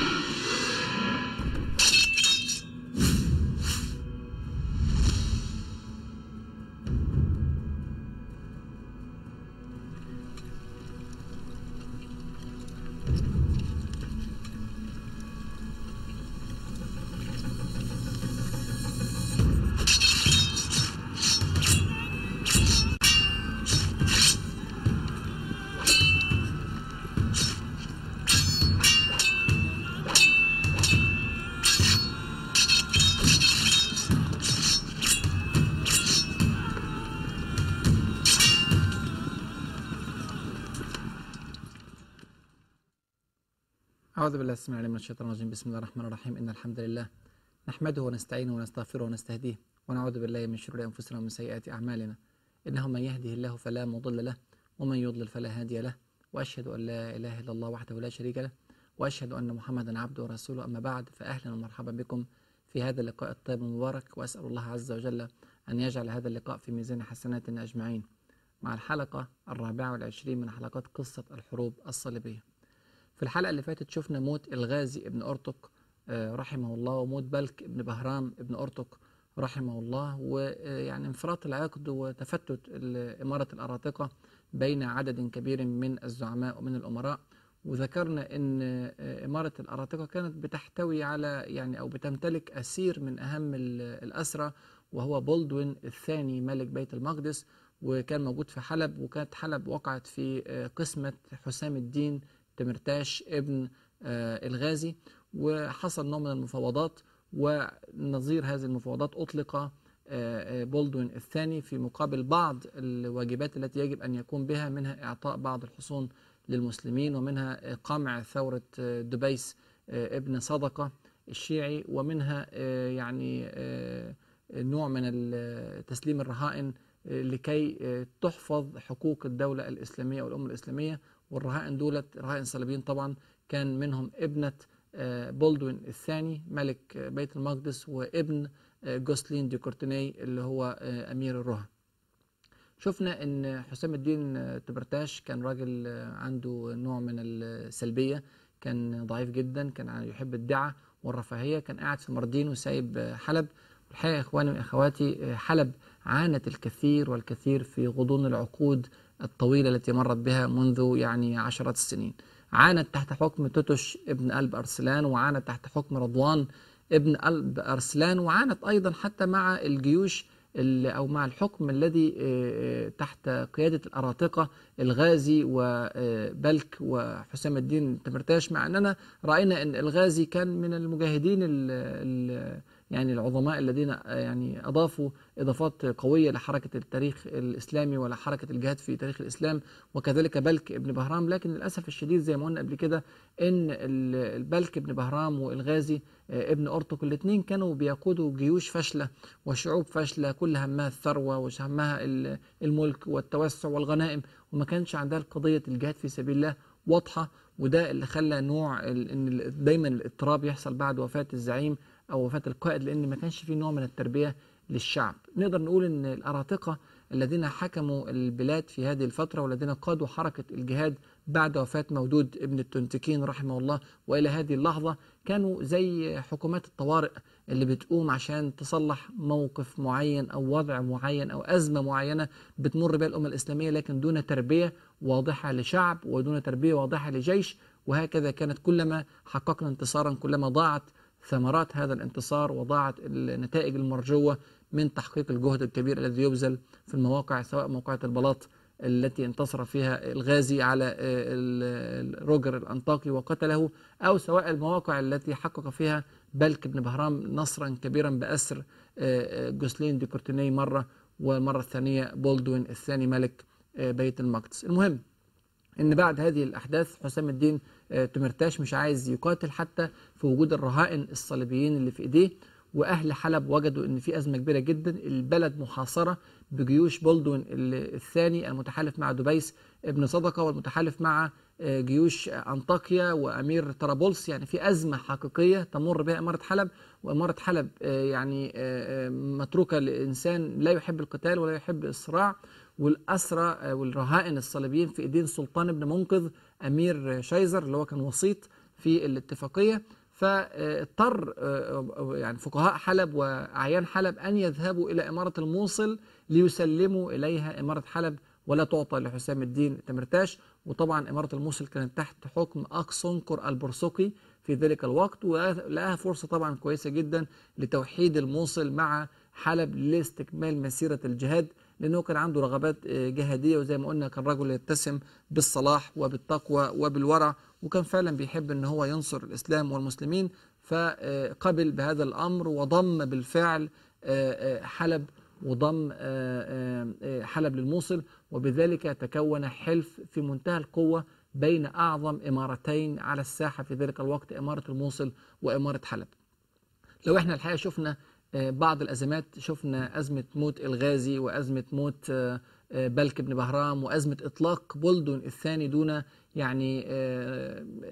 you أعوذ بالله السميع العليم من الشيطان الرجيم بسم الله الرحمن الرحيم إن الحمد لله نحمده ونستعينه ونستغفره ونستهديه ونعوذ بالله من شرور أنفسنا ومن سيئات أعمالنا إنه من يهده الله فلا مضل له ومن يضلل فلا هادي له وأشهد أن لا إله إلا الله وحده لا شريك له وأشهد أن محمدا عبده ورسوله أما بعد فأهلا ومرحبا بكم في هذا اللقاء الطيب المبارك وأسأل الله عز وجل أن يجعل هذا اللقاء في ميزان حسناتنا أجمعين مع الحلقة الرابعة والعشرين من حلقات قصة الحروب الصليبية في الحلقة اللي فاتت شفنا موت الغازي ابن أرطق آه، رحمه الله وموت بلك ابن بهرام ابن أرطق رحمه الله ويعني آه، انفراط العقد وتفتت إمارة الأراطقة بين عدد كبير من الزعماء ومن الأمراء وذكرنا ان آه، اماره الأراطقة كانت بتحتوي على يعني او بتمتلك اسير من اهم الاسرى وهو بولدوين الثاني ملك بيت المقدس وكان موجود في حلب وكانت حلب وقعت في قسمه حسام الدين تمرتاش ابن آه، الغازي وحصل نوع من المفاوضات ونظير هذه المفاوضات أطلق آه، آه، بولدوين الثاني في مقابل بعض الواجبات التي يجب أن يقوم بها منها إعطاء بعض الحصون للمسلمين ومنها قمع ثورة دبيس ابن صدقة الشيعي ومنها يعني نوع من تسليم الرهائن لكي تحفظ حقوق الدولة الإسلامية والأمة الإسلامية والرهائن دولت رهائن صليبيين طبعا كان منهم ابنة آه، بولدوين الثاني ملك آه، بيت المقدس وابن آه، جوسلين دي كورتيني اللي هو أمير الرهن شفنا ان حسام الدين تبرتاش كان راجل عنده نوع من السلبيه كان ضعيف جدا كان يحب الدعه والرفاهيه كان قاعد في مردين وسايب حلب الحقيقه يا اخواني واخواتي حلب عانت الكثير والكثير في غضون العقود الطويلة التي مرت بها منذ يعني عشرات السنين عانت تحت حكم توتش ابن قلب أرسلان وعانت تحت حكم رضوان ابن قلب أرسلان وعانت أيضا حتى مع الجيوش أو مع الحكم الذي آه، آه، تحت قيادة الأراطقة الغازي وبلك وحسام الدين تمرتاش مع أننا رأينا أن الغازي كان من المجاهدين يعني العظماء الذين آه، يعني أضافوا إضافات قوية لحركة التاريخ الإسلامي ولحركة الجهاد في تاريخ الإسلام وكذلك بلك ابن بهرام لكن للأسف الشديد زي ما قلنا قبل كده إن البلك ابن بهرام والغازي آه، ابن أرطغرل الاثنين كانوا بيقودوا جيوش فاشلة وشعوب فاشلة كل همها الثروة وهمها الملك والتوسع والغنائم وما كانش عندها قضية الجهاد في سبيل الله واضحة وده اللي خلى نوع ان دايما الاضطراب يحصل بعد وفاة الزعيم او وفاه القائد لان ما كانش في نوع من التربيه للشعب نقدر نقول ان الاراطقه الذين حكموا البلاد في هذه الفتره والذين قادوا حركه الجهاد بعد وفاه مودود ابن التنتكين رحمه الله والى هذه اللحظه كانوا زي حكومات الطوارئ اللي بتقوم عشان تصلح موقف معين او وضع معين او ازمه معينه بتمر بها الامه الاسلاميه لكن دون تربيه واضحه لشعب ودون تربيه واضحه لجيش وهكذا كانت كلما حققنا انتصارا كلما ضاعت ثمرات هذا الانتصار وضاعت النتائج المرجوة من تحقيق الجهد الكبير الذي يبذل في المواقع سواء موقعة البلاط التي انتصر فيها الغازي على آه، روجر الأنطاكي وقتله أو سواء المواقع التي حقق فيها بلك بن بهرام نصرا كبيرا بأسر آه، آه، جوسلين دي كورتيني مرة والمرة الثانية بولدوين الثاني ملك بيت المقدس المهم أن بعد هذه الأحداث حسام الدين آه، تمرتاش مش عايز يقاتل حتى في وجود الرهائن الصليبيين اللي في ايديه واهل حلب وجدوا ان في ازمه كبيره جدا البلد محاصره بجيوش بولدوين الثاني المتحالف مع دبيس ابن صدقه والمتحالف مع آه، جيوش انطاكيا وامير طرابلس يعني في ازمه حقيقيه تمر بها اماره حلب واماره حلب آه، يعني متروكه لانسان لا يحب القتال ولا يحب الصراع والاسرى والرهائن الصليبيين في ايدين سلطان بن منقذ أمير شايزر اللي هو كان وسيط في الاتفاقية فاضطر آه، يعني فقهاء حلب وأعيان حلب أن يذهبوا إلى إمارة الموصل ليسلموا إليها إمارة حلب ولا تعطى لحسام الدين تمرتاش وطبعا إمارة الموصل كانت تحت حكم أقصنكر البرسقي في ذلك الوقت ولها فرصة طبعا كويسة جدا لتوحيد الموصل مع حلب لاستكمال مسيرة الجهاد لأنه كان عنده رغبات آه، جهادية وزي ما قلنا كان رجل يتسم بالصلاح وبالتقوى وبالورع وكان فعلا بيحب أن هو ينصر الإسلام والمسلمين فقبل بهذا الأمر وضم بالفعل آه، آه، حلب وضم حلب للموصل وبذلك تكون حلف في منتهى القوة بين أعظم إمارتين على الساحة في ذلك الوقت إمارة الموصل وإمارة حلب لو احنا الحقيقة شفنا آه، بعض الأزمات شفنا أزمة موت الغازي وأزمة موت آه، آه، بلك بن بهرام وأزمة إطلاق بولدون الثاني دون يعني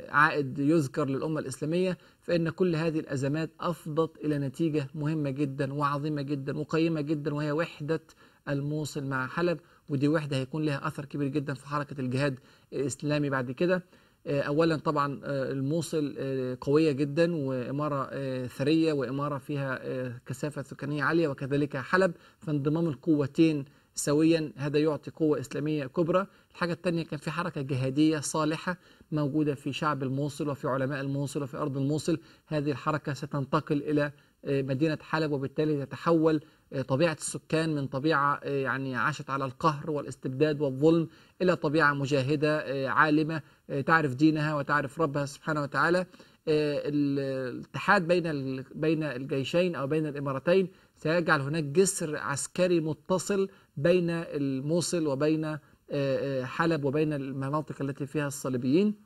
عائد يذكر للأمة الإسلامية فإن كل هذه الأزمات أفضت إلى نتيجة مهمة جدا وعظيمة جدا وقيمة جدا وهي وحدة الموصل مع حلب ودي وحدة هيكون لها أثر كبير جدا في حركة الجهاد الإسلامي بعد كده آه، اولا طبعا آه، الموصل آه، قويه جدا واماره ثريه واماره فيها كثافه سكانيه عاليه وكذلك حلب فانضمام القوتين سويا هذا يعطي قوة إسلامية كبرى الحاجة الثانية كان في حركة جهادية صالحة موجودة في شعب الموصل وفي علماء الموصل وفي أرض الموصل هذه الحركة ستنتقل إلى مدينة حلب وبالتالي تتحول آه، طبيعة السكان من طبيعة آه، يعني عاشت على القهر والاستبداد والظلم إلى طبيعة مجاهدة آه، عالمة تعرف دينها وتعرف ربها سبحانه وتعالى الاتحاد بين بين الجيشين أو بين الامارتين سيجعل هناك جسر عسكري متصل بين الموصل وبين حلب وبين المناطق التي فيها الصليبيين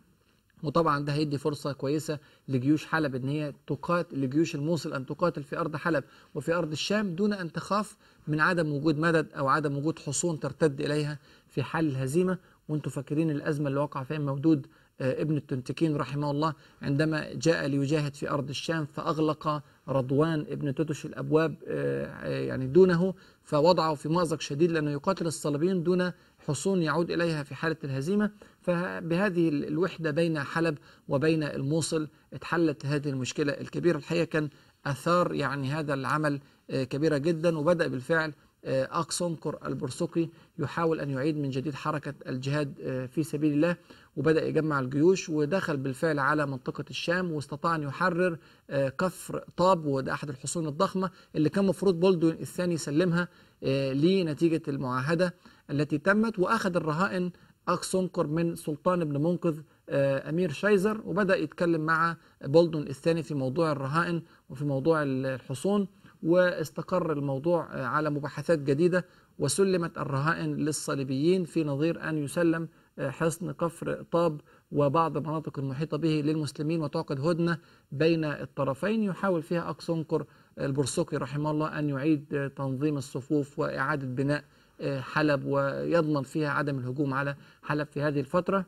وطبعا ده هيدي فرصة كويسة لجيوش حلب ان هي تقاتل لجيوش الموصل ان تقاتل في ارض حلب وفي ارض الشام دون ان تخاف من عدم وجود مدد او عدم وجود حصون ترتد اليها في حال الهزيمة وانتم فاكرين الازمة اللي وقع فيها مودود آه، ابن التنتكين رحمه الله عندما جاء ليجاهد في أرض الشام فأغلق رضوان ابن تتش الأبواب آه، آه، يعني دونه فوضعه في مأزق شديد لأنه يقاتل الصليبيين دون حصون يعود إليها في حالة الهزيمة فبهذه الوحدة بين حلب وبين الموصل اتحلت هذه المشكلة الكبيرة الحقيقة كان أثار يعني هذا العمل آه، كبيرة جدا وبدأ بالفعل آه، أقصنكر البرسقي يحاول أن يعيد من جديد حركة الجهاد آه، في سبيل الله وبدأ يجمع الجيوش ودخل بالفعل على منطقة الشام واستطاع أن يحرر كفر طاب وده أحد الحصون الضخمة اللي كان مفروض بولدوين الثاني يسلمها آه، لنتيجة المعاهدة التي تمت وأخذ الرهائن أكسونكر من سلطان بن منقذ آه، أمير شايزر وبدأ يتكلم مع بولدون الثاني في موضوع الرهائن وفي موضوع الحصون واستقر الموضوع آه، على مباحثات جديدة وسلمت الرهائن للصليبيين في نظير أن يسلم حصن كفر طاب وبعض المناطق المحيطة به للمسلمين وتعقد هدنة بين الطرفين يحاول فيها أكسونكر البرسوقي رحمه الله أن يعيد تنظيم الصفوف وإعادة بناء آه، حلب ويضمن فيها عدم الهجوم على حلب في هذه الفترة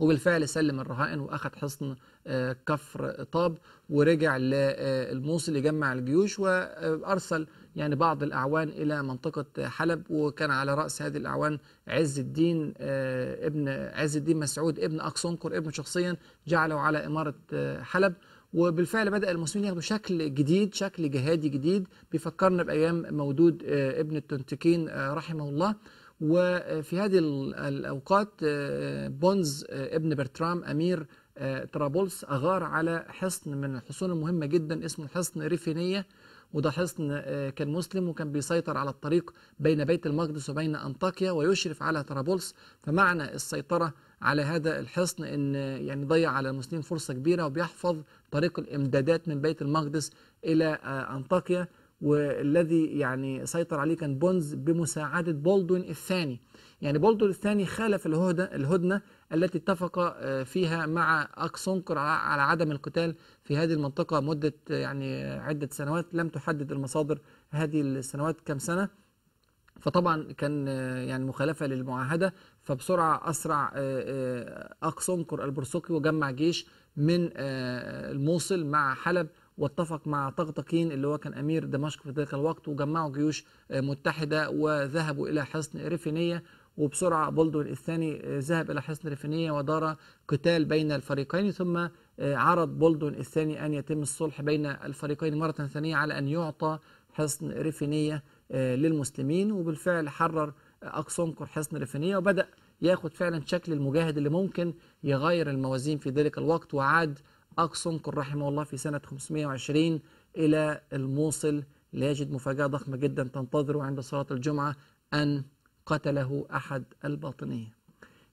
وبالفعل سلم الرهائن واخذ حصن آه، كفر طاب ورجع للموصل آه، يجمع الجيوش وارسل يعني بعض الاعوان الى منطقه حلب وكان على راس هذه الاعوان عز الدين ابن عز الدين مسعود ابن اقصنكر ابن شخصيا جعله على اماره حلب وبالفعل بدأ المسلمين ياخدوا شكل جديد شكل جهادي جديد بيفكرنا بأيام مودود آه، ابن التنتكين آه، رحمه الله وفي هذه الأوقات آه، بونز ابن برترام أمير طرابلس أغار على حصن من الحصون المهمة جدا اسمه حصن ريفينية وده حصن كان مسلم وكان بيسيطر على الطريق بين بيت المقدس وبين أنطاكيا ويشرف على طرابلس فمعنى السيطرة على هذا الحصن ان يعني ضيع على المسلمين فرصه كبيره وبيحفظ طريق الامدادات من بيت المقدس الى آه، انطاكيا والذي يعني سيطر عليه كان بونز بمساعده بولدوين الثاني يعني بولدوين الثاني خالف الهدنه الهدنه التي اتفق آه، فيها مع اكسونكر على عدم القتال في هذه المنطقه مده آه، يعني عده سنوات لم تحدد المصادر هذه السنوات كم سنه فطبعا كان يعني مخالفه للمعاهده فبسرعه اسرع اقصنكر آه، آه، البرسقي وجمع جيش من آه، الموصل مع حلب واتفق مع طغطقين اللي هو كان امير دمشق في ذلك الوقت وجمعوا جيوش متحده وذهبوا الى حصن ريفينيه وبسرعه بولدون الثاني ذهب الى حصن ريفينيه ودار قتال بين الفريقين ثم عرض بولدون الثاني ان يتم الصلح بين الفريقين مره ثانيه على ان يعطى حصن ريفينيه آه، للمسلمين وبالفعل حرر أقصنكر حصن رفينية وبدأ ياخد فعلا شكل المجاهد اللي ممكن يغير الموازين في ذلك الوقت وعاد أقصنكر رحمه الله في سنة 520 إلى الموصل ليجد مفاجأة ضخمة جدا تنتظره عند صلاة الجمعة أن قتله أحد الباطنية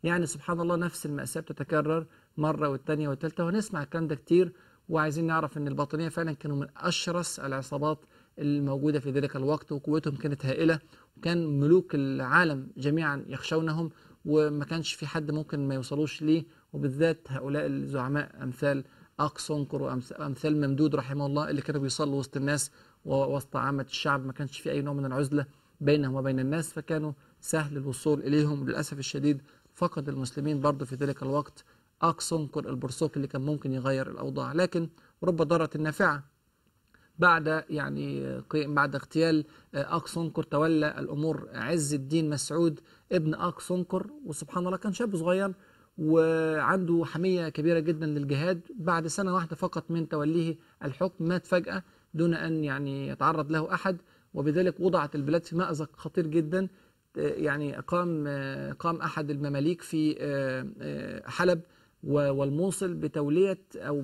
يعني سبحان الله نفس المأساة بتتكرر مرة والتانية والتالتة ونسمع الكلام ده كتير وعايزين نعرف أن الباطنية فعلا كانوا من أشرس العصابات الموجودة في ذلك الوقت وقوتهم كانت هائلة وكان ملوك العالم جميعا يخشونهم وما كانش في حد ممكن ما يوصلوش ليه وبالذات هؤلاء الزعماء أمثال أقصنكر وأمثال ممدود رحمه الله اللي كانوا بيصلوا وسط الناس ووسط عامة الشعب ما كانش في أي نوع من العزلة بينهم وبين الناس فكانوا سهل الوصول إليهم للأسف الشديد فقد المسلمين برضه في ذلك الوقت أقصنكر البرسوك اللي كان ممكن يغير الأوضاع لكن رب ضارة نافعة بعد يعني بعد اغتيال أقصنكر آه، تولى الأمور عز الدين مسعود ابن أقصنكر وسبحان الله كان شاب صغير وعنده حمية كبيرة جدا للجهاد بعد سنة واحدة فقط من توليه الحكم مات فجأة دون أن يعني يتعرض له أحد وبذلك وضعت البلاد في مأزق خطير جدا آه، يعني قام آه، قام أحد المماليك في حلب والموصل بتولية أو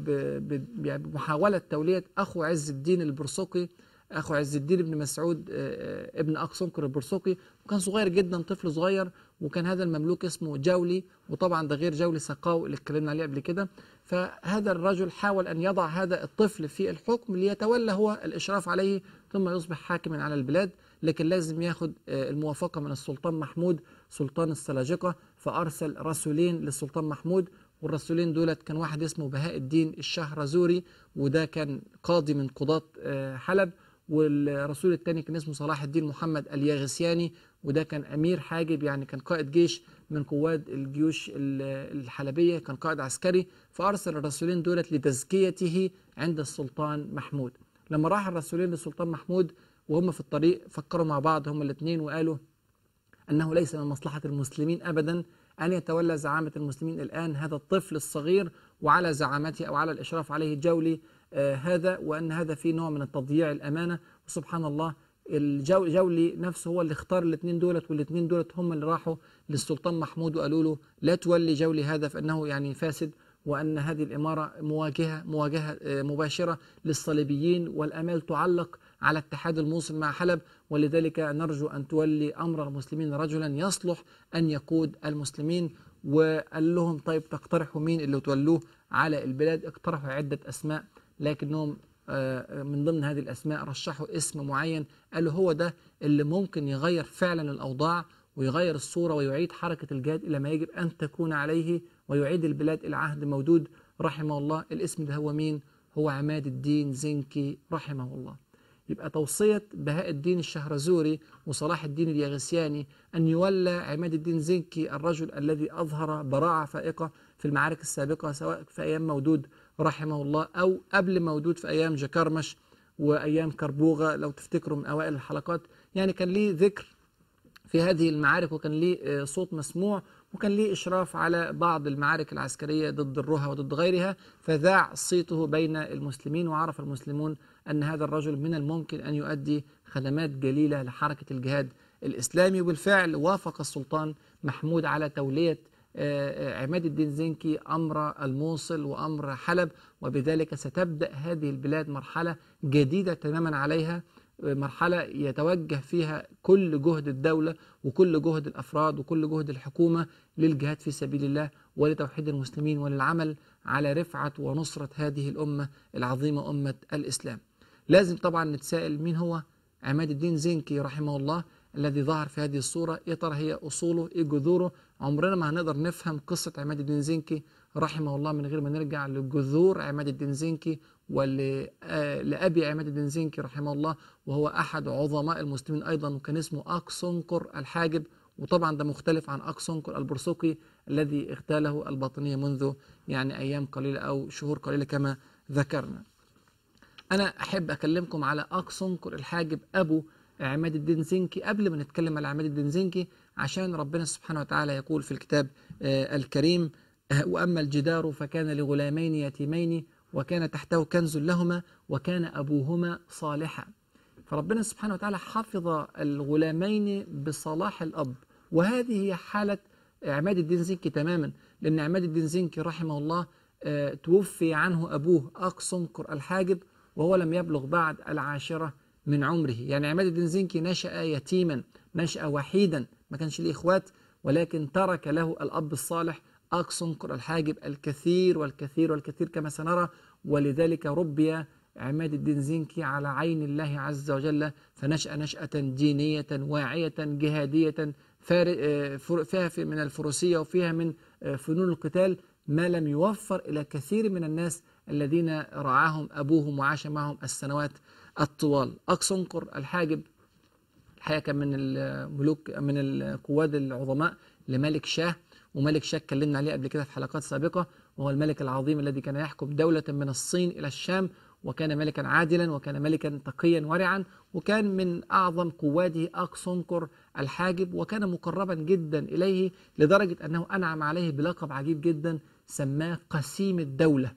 يعني بمحاولة تولية أخو عز الدين البرسوقي أخو عز الدين بن مسعود آه، آه، ابن أقصنكر البرسوقي وكان صغير جدا طفل صغير وكان هذا المملوك اسمه جولي وطبعا ده غير جولي سقاو اللي اتكلمنا عليه قبل كده فهذا الرجل حاول أن يضع هذا الطفل في الحكم ليتولى هو الإشراف عليه ثم يصبح حاكما على البلاد لكن لازم ياخد آه، الموافقة من السلطان محمود سلطان السلاجقة فأرسل رسولين للسلطان محمود والرسولين دولت كان واحد اسمه بهاء الدين الشهرزوري وده كان قاضي من قضاة آه، حلب والرسول الثاني كان اسمه صلاح الدين محمد الياغسياني وده كان أمير حاجب يعني كان قائد جيش من قواد الجيوش الحلبية كان قائد عسكري فأرسل الرسولين دولت لتزكيته عند السلطان محمود لما راح الرسولين للسلطان محمود وهم في الطريق فكروا مع بعض هم الاثنين وقالوا أنه ليس من مصلحة المسلمين أبدا أن يتولى زعامة المسلمين الآن هذا الطفل الصغير وعلى زعامته أو على الإشراف عليه جولي آه، هذا وأن هذا في نوع من التضييع الأمانة وسبحان الله الجولي نفسه هو اللي اختار الاثنين دولت والاثنين دولت هم اللي راحوا للسلطان محمود وقالوا له لا تولي جولي هذا فإنه يعني فاسد وأن هذه الإمارة مواجهة مواجهة آه، مباشرة للصليبيين والأمال تعلق على اتحاد الموصل مع حلب ولذلك نرجو أن تولي أمر المسلمين رجلا يصلح أن يقود المسلمين وقال لهم طيب تقترحوا مين اللي تولوه على البلاد اقترحوا عدة أسماء لكنهم آه، من ضمن هذه الأسماء رشحوا اسم معين قالوا هو ده اللي ممكن يغير فعلا الأوضاع ويغير الصورة ويعيد حركة الجهاد إلى ما يجب أن تكون عليه ويعيد البلاد إلى عهد مودود رحمه الله الاسم ده هو مين هو عماد الدين زنكي رحمه الله يبقى توصية بهاء الدين الشهرزوري وصلاح الدين اليغسياني أن يولى عماد الدين زنكي الرجل الذي أظهر براعة فائقة في المعارك السابقة سواء في أيام مودود رحمه الله أو قبل مودود في أيام جكرمش وأيام كربوغة لو تفتكروا من أوائل الحلقات يعني كان ليه ذكر في هذه المعارك وكان ليه آه، صوت مسموع وكان ليه إشراف على بعض المعارك العسكرية ضد الرها وضد غيرها فذاع صيته بين المسلمين وعرف المسلمون أن هذا الرجل من الممكن أن يؤدي خدمات جليلة لحركة الجهاد الإسلامي وبالفعل وافق السلطان محمود على تولية آه، آه، عماد الدين زنكي أمر الموصل وأمر حلب وبذلك ستبدأ هذه البلاد مرحلة جديدة تماما عليها آه، مرحلة يتوجه فيها كل جهد الدولة وكل جهد الأفراد وكل جهد الحكومة للجهاد في سبيل الله ولتوحيد المسلمين وللعمل على رفعة ونصرة هذه الأمة العظيمة أمة الإسلام لازم طبعا نتساءل مين هو عماد الدين زنكي رحمه الله الذي ظهر في هذه الصورة إيه ترى هي أصوله إيه جذوره عمرنا ما هنقدر نفهم قصة عماد الدين زنكي رحمه الله من غير ما نرجع لجذور عماد الدين زنكي ولأبي آه، عماد الدين زنكي رحمه الله وهو أحد عظماء المسلمين أيضا وكان اسمه اكسنقر الحاجب وطبعا ده مختلف عن اكسنقر البرسوقي الذي اغتاله الباطنية منذ يعني أيام قليلة أو شهور قليلة كما ذكرنا انا احب اكلمكم على اقصنكر الحاجب ابو عماد الدين زنكي قبل ما نتكلم على عماد الدين زنكي عشان ربنا سبحانه وتعالى يقول في الكتاب آه، الكريم آه، واما الجدار فكان لغلامين يتيمين وكان تحته كنز لهما وكان ابوهما صالحا فربنا سبحانه وتعالى حفظ الغلامين بصلاح الاب وهذه هي حاله عماد الدين زنكي تماما لأن عماد الدين زنكي رحمه الله آه، توفي عنه أبوه أقصنكر الحاجب وهو لم يبلغ بعد العاشرة من عمره يعني عماد الدين زنكي نشأ يتيما نشأ وحيدا ما كانش ليه إخوات ولكن ترك له الأب الصالح أكسنكر الحاجب الكثير والكثير والكثير كما سنرى ولذلك ربي عماد الدين زنكي على عين الله عز وجل فنشأ نشأة دينية واعية جهادية فيها من الفروسية وفيها من آه، فنون القتال ما لم يوفر إلى كثير من الناس الذين رعاهم أبوهم وعاش معهم السنوات الطوال أكسنقر الحاجب الحقيقة كان من الملوك من القواد العظماء لملك شاه وملك شاه اتكلمنا عليه قبل كده في حلقات سابقة وهو الملك العظيم الذي كان يحكم دولة من الصين إلى الشام وكان ملكا عادلا وكان ملكا تقيا ورعا وكان من أعظم قواده أكسنقر الحاجب وكان مقربا جدا إليه لدرجة أنه أنعم عليه بلقب عجيب جدا سماه قسيم الدولة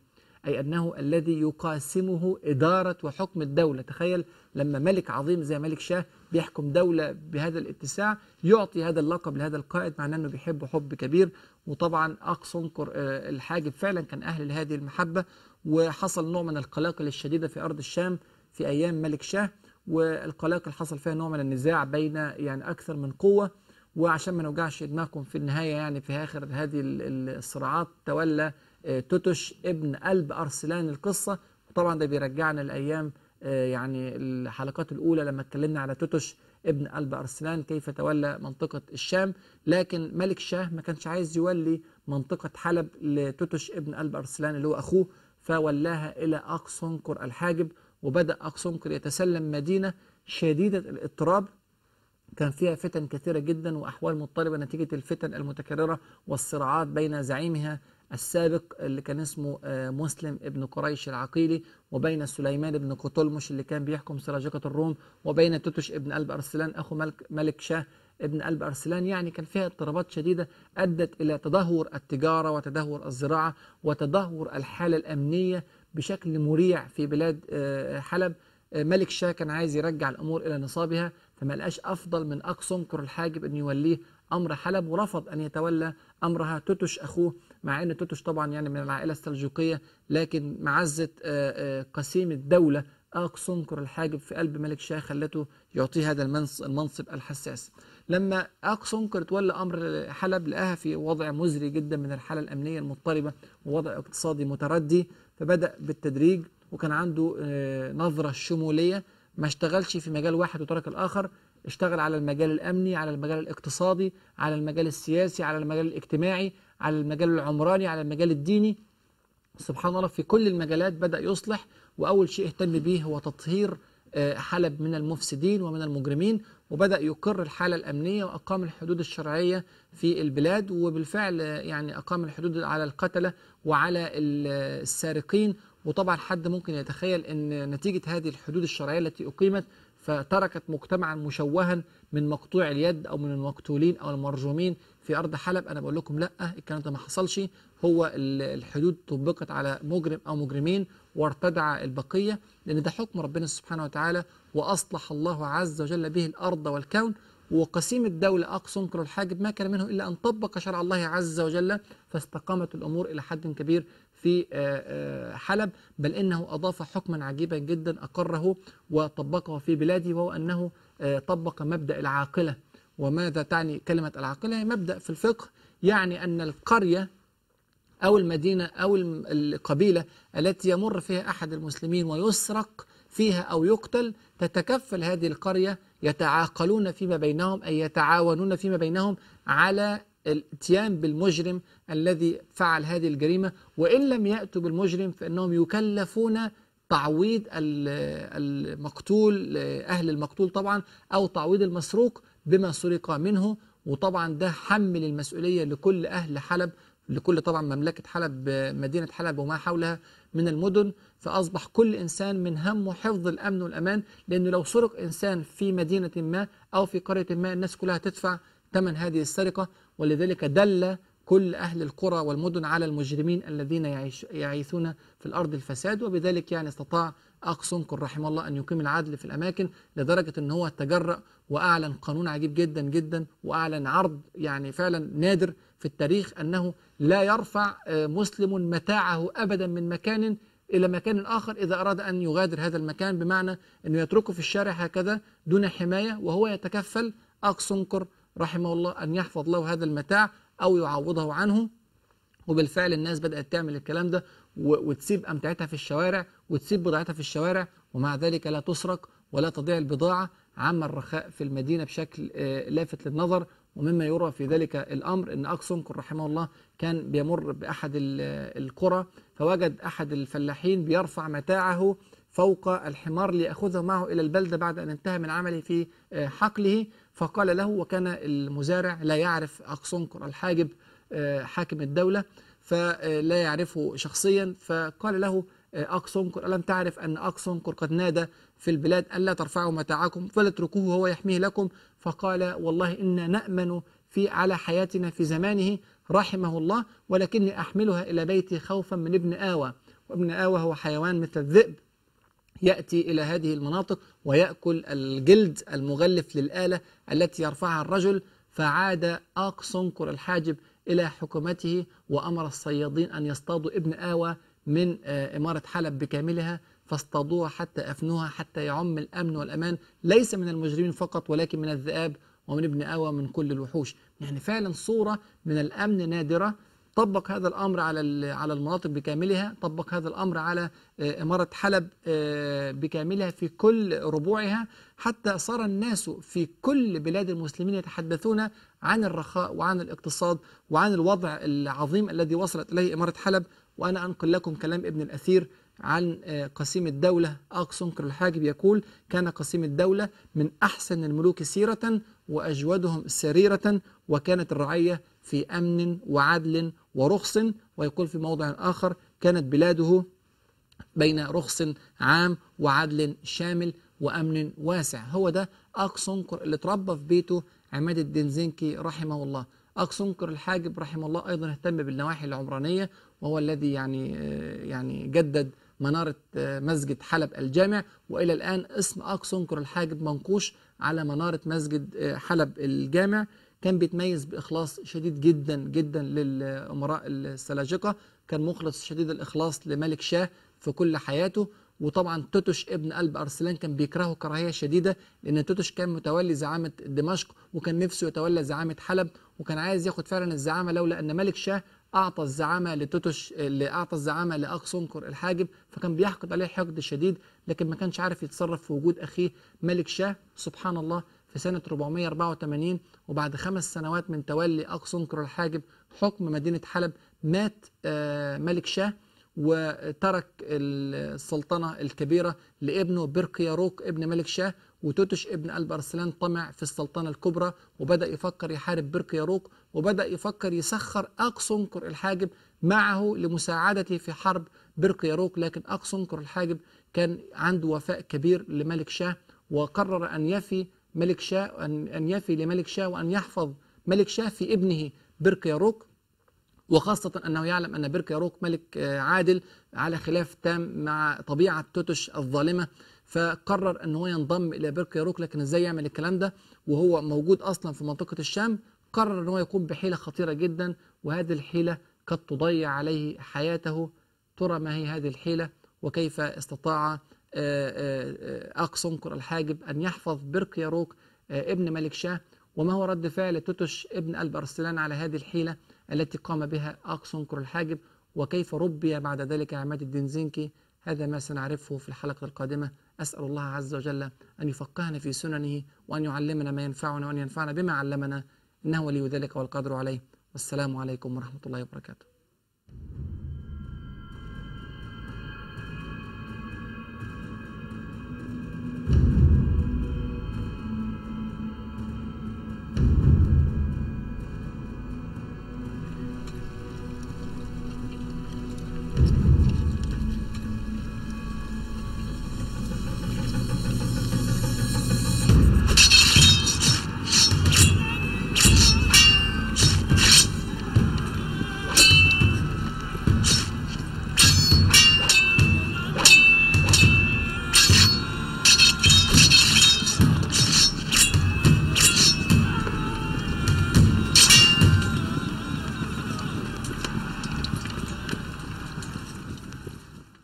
أي أنه الذي يقاسمه إدارة وحكم الدولة تخيل لما ملك عظيم زي ملك شاه بيحكم دولة بهذا الاتساع يعطي هذا اللقب لهذا القائد معناه أنه بيحبه حب كبير وطبعا أقصنكر آه، الحاجب فعلا كان أهل لهذه المحبة وحصل نوع من القلاقل الشديدة في أرض الشام في أيام ملك شاه والقلاقل حصل فيها نوع من النزاع بين يعني أكثر من قوة وعشان ما نوجعش دماغكم في النهاية يعني في آخر هذه الصراعات تولى آه، توتش ابن قلب أرسلان القصة وطبعا ده بيرجعنا لأيام آه، يعني الحلقات الأولى لما اتكلمنا على توتش ابن قلب أرسلان كيف تولى منطقة الشام لكن ملك شاه ما كانش عايز يولي منطقة حلب لتوتش ابن قلب أرسلان اللي هو أخوه فولاها إلى أقصنكر الحاجب وبدأ أقصنكر يتسلم مدينة شديدة الاضطراب كان فيها فتن كثيرة جدا وأحوال مضطربة نتيجة الفتن المتكررة والصراعات بين زعيمها السابق اللي كان اسمه آه، مسلم ابن قريش العقيلي وبين سليمان ابن قطلمش اللي كان بيحكم سلاجقة الروم وبين توتش ابن قلب أرسلان أخو ملك, ملك شاه ابن قلب أرسلان يعني كان فيها اضطرابات شديدة أدت إلى تدهور التجارة وتدهور الزراعة وتدهور الحالة الأمنية بشكل مريع في بلاد آه، حلب آه، ملك شاه كان عايز يرجع الأمور إلى نصابها فما لقاش أفضل من أقصى كر الحاجب أن يوليه أمر حلب ورفض أن يتولى أمرها توتش أخوه مع ان توتوش طبعا يعني من العائله السلجوقيه لكن معزه آه، آه، قسيم الدوله اقصنكر آه، الحاجب في قلب ملك شاه خلته يعطيه هذا المنصب الحساس لما اقصنكر تولى امر حلب لقاها في وضع مزري جدا من الحاله الامنيه المضطربه ووضع اقتصادي متردي فبدا بالتدريج وكان عنده نظره شموليه ما اشتغلش في مجال واحد وترك الاخر اشتغل على المجال الامني على المجال الاقتصادي على المجال السياسي على المجال الاجتماعي على المجال العمراني على المجال الديني سبحان الله في كل المجالات بدأ يصلح وأول شيء اهتم به هو تطهير آه، حلب من المفسدين ومن المجرمين وبدأ يقر الحالة الأمنية وأقام الحدود الشرعية في البلاد وبالفعل آه، يعني أقام الحدود على القتلة وعلى آه، السارقين وطبعا حد ممكن يتخيل أن نتيجة هذه الحدود الشرعية التي أقيمت فتركت مجتمعا مشوها من مقطوع اليد أو من المقتولين أو المرجومين في ارض حلب انا بقول لكم لا الكلام ده ما حصلش هو الحدود طبقت على مجرم او مجرمين وارتدع البقيه لان ده حكم ربنا سبحانه وتعالى واصلح الله عز وجل به الارض والكون وقسيم الدولة أقصى أنكر الحاجب ما كان منه إلا أن طبق شرع الله عز وجل فاستقامت الأمور إلى حد كبير في آه، آه، حلب بل إنه أضاف حكما عجيبا جدا أقره وطبقه في بلاده وهو أنه آه، طبق مبدأ العاقلة وماذا تعني كلمة العاقلة هي مبدأ في الفقه يعني أن القرية أو المدينة أو القبيلة التي يمر فيها أحد المسلمين ويسرق فيها أو يقتل تتكفل هذه القرية يتعاقلون فيما بينهم أي يتعاونون فيما بينهم على الاتيان بالمجرم الذي فعل هذه الجريمة وإن لم يأتوا بالمجرم فإنهم يكلفون تعويض المقتول أهل المقتول طبعا أو تعويض المسروق بما سرق منه وطبعا ده حمل المسؤولية لكل أهل حلب لكل طبعا مملكة حلب مدينة حلب وما حولها من المدن فأصبح كل إنسان من همه حفظ الأمن والأمان لأنه لو سرق إنسان في مدينة ما أو في قرية ما الناس كلها تدفع ثمن هذه السرقة ولذلك دل كل أهل القرى والمدن على المجرمين الذين يعيش يعيثون في الأرض الفساد وبذلك يعني استطاع أقسنكم رحمه الله أن يقيم العدل في الأماكن لدرجة أن هو تجرأ وأعلن قانون عجيب جدا جدا وأعلن عرض يعني فعلا نادر في التاريخ أنه لا يرفع آه، مسلم متاعه أبدا من مكان إلى مكان آخر إذا أراد أن يغادر هذا المكان بمعنى أنه يتركه في الشارع هكذا دون حماية وهو يتكفل أقسنكر رحمه الله أن يحفظ له هذا المتاع أو يعوضه عنه وبالفعل الناس بدأت تعمل الكلام ده وتسيب أمتعتها في الشوارع وتسيب بضاعتها في الشوارع ومع ذلك لا تسرق ولا تضيع البضاعة عم الرخاء في المدينة بشكل آه، لافت للنظر ومما يرى في ذلك الأمر أن اقسم رحمه الله كان بيمر بأحد القرى فوجد أحد الفلاحين بيرفع متاعه فوق الحمار ليأخذه معه إلى البلدة بعد أن انتهى من عمله في آه، حقله فقال له وكان المزارع لا يعرف اقسنكر الحاجب آه، حاكم الدولة فلا يعرفه شخصيا فقال له آه، أقصنكر ألم تعرف أن أقصنكر قد نادى في البلاد ألا ترفعوا متاعكم فلتركوه هو يحميه لكم فقال والله إنا نأمن في على حياتنا في زمانه رحمه الله ولكني أحملها إلى بيتي خوفا من ابن آوى وابن آوى هو حيوان مثل الذئب يأتي إلى هذه المناطق ويأكل الجلد المغلف للآلة التي يرفعها الرجل فعاد أقصنكر الحاجب إلى حكومته وأمر الصيادين أن يصطادوا ابن آوى من آه، إمارة حلب بكاملها فاصطادوها حتى أفنوها حتى يعم الأمن والأمان ليس من المجرمين فقط ولكن من الذئاب ومن ابن آوى من كل الوحوش يعني فعلا صورة من الأمن نادرة طبق هذا الأمر على على المناطق بكاملها طبق هذا الأمر على آه، إمارة حلب آه، بكاملها في كل ربوعها حتى صار الناس في كل بلاد المسلمين يتحدثون عن الرخاء وعن الاقتصاد وعن الوضع العظيم الذي وصلت إليه إمارة حلب وأنا أنقل لكم كلام ابن الأثير عن آه، قسيم الدولة أقسنكر الحاجب يقول كان قسيم الدولة من أحسن الملوك سيرة وأجودهم سريرة وكانت الرعية في أمن وعدل ورخص ويقول في موضع آخر كانت بلاده بين رخص عام وعدل شامل وأمن واسع هو ده أقصنكر اللي تربى في بيته عماد الدين زنكي رحمه الله أقصنكر الحاجب رحمه الله أيضا اهتم بالنواحي العمرانية وهو الذي يعني يعني جدد منارة آه، مسجد حلب الجامع وإلى الآن اسم أقصنكر الحاجب منقوش على منارة مسجد آه، حلب الجامع كان بيتميز بإخلاص شديد جدا جدا للأمراء السلاجقة كان مخلص شديد الإخلاص لملك شاه في كل حياته وطبعا توتش ابن قلب أرسلان كان بيكرهه كراهية شديدة لأن توتش كان متولي زعامة دمشق وكان نفسه يتولى زعامة حلب وكان عايز ياخد فعلا الزعامة لولا أن ملك شاه أعطى الزعامة لتوتش اللي أعطى الزعامة لأقصنكر الحاجب فكان بيحقد عليه حقد شديد لكن ما كانش عارف يتصرف في وجود أخيه ملك شاه سبحان الله في سنة 484 وبعد خمس سنوات من تولي أقصنكر الحاجب حكم مدينة حلب مات آه، ملك شاه وترك السلطنة الكبيرة لابنه برقياروك ابن ملك شاه وتوتش ابن ألب أرسلان طمع في السلطنة الكبرى وبدأ يفكر يحارب برقياروك وبدأ يفكر يسخر أقصنكر الحاجب معه لمساعدته في حرب برقياروك لكن أقصنكر الحاجب كان عنده وفاء كبير لملك شاه وقرر أن يفي ملك شاه أن, أن يفي لملك شاه وأن يحفظ ملك شاه في ابنه برك ياروك وخاصة أنه يعلم أن بيرك ياروك ملك آه، عادل على خلاف تام مع طبيعة توتش الظالمة فقرر أن هو ينضم إلى بيرك ياروك لكن إزاي يعمل الكلام ده وهو موجود أصلا في منطقة الشام قرر أن هو يقوم بحيلة خطيرة جدا وهذه الحيلة قد تضيع عليه حياته ترى ما هي هذه الحيلة وكيف استطاع آه، آه، آه، أقصنكر الحاجب أن يحفظ برك ياروك ابن ملك شاه وما هو رد فعل توتش ابن البرسلان على هذه الحيلة التي قام بها أقصنكر الحاجب وكيف ربي بعد ذلك عماد الدين زنكي هذا ما سنعرفه في الحلقة القادمة أسأل الله عز وجل أن يفقهنا في سننه وأن يعلمنا ما ينفعنا وأن ينفعنا بما علمنا إنه ولي ذلك والقدر عليه والسلام عليكم ورحمة الله وبركاته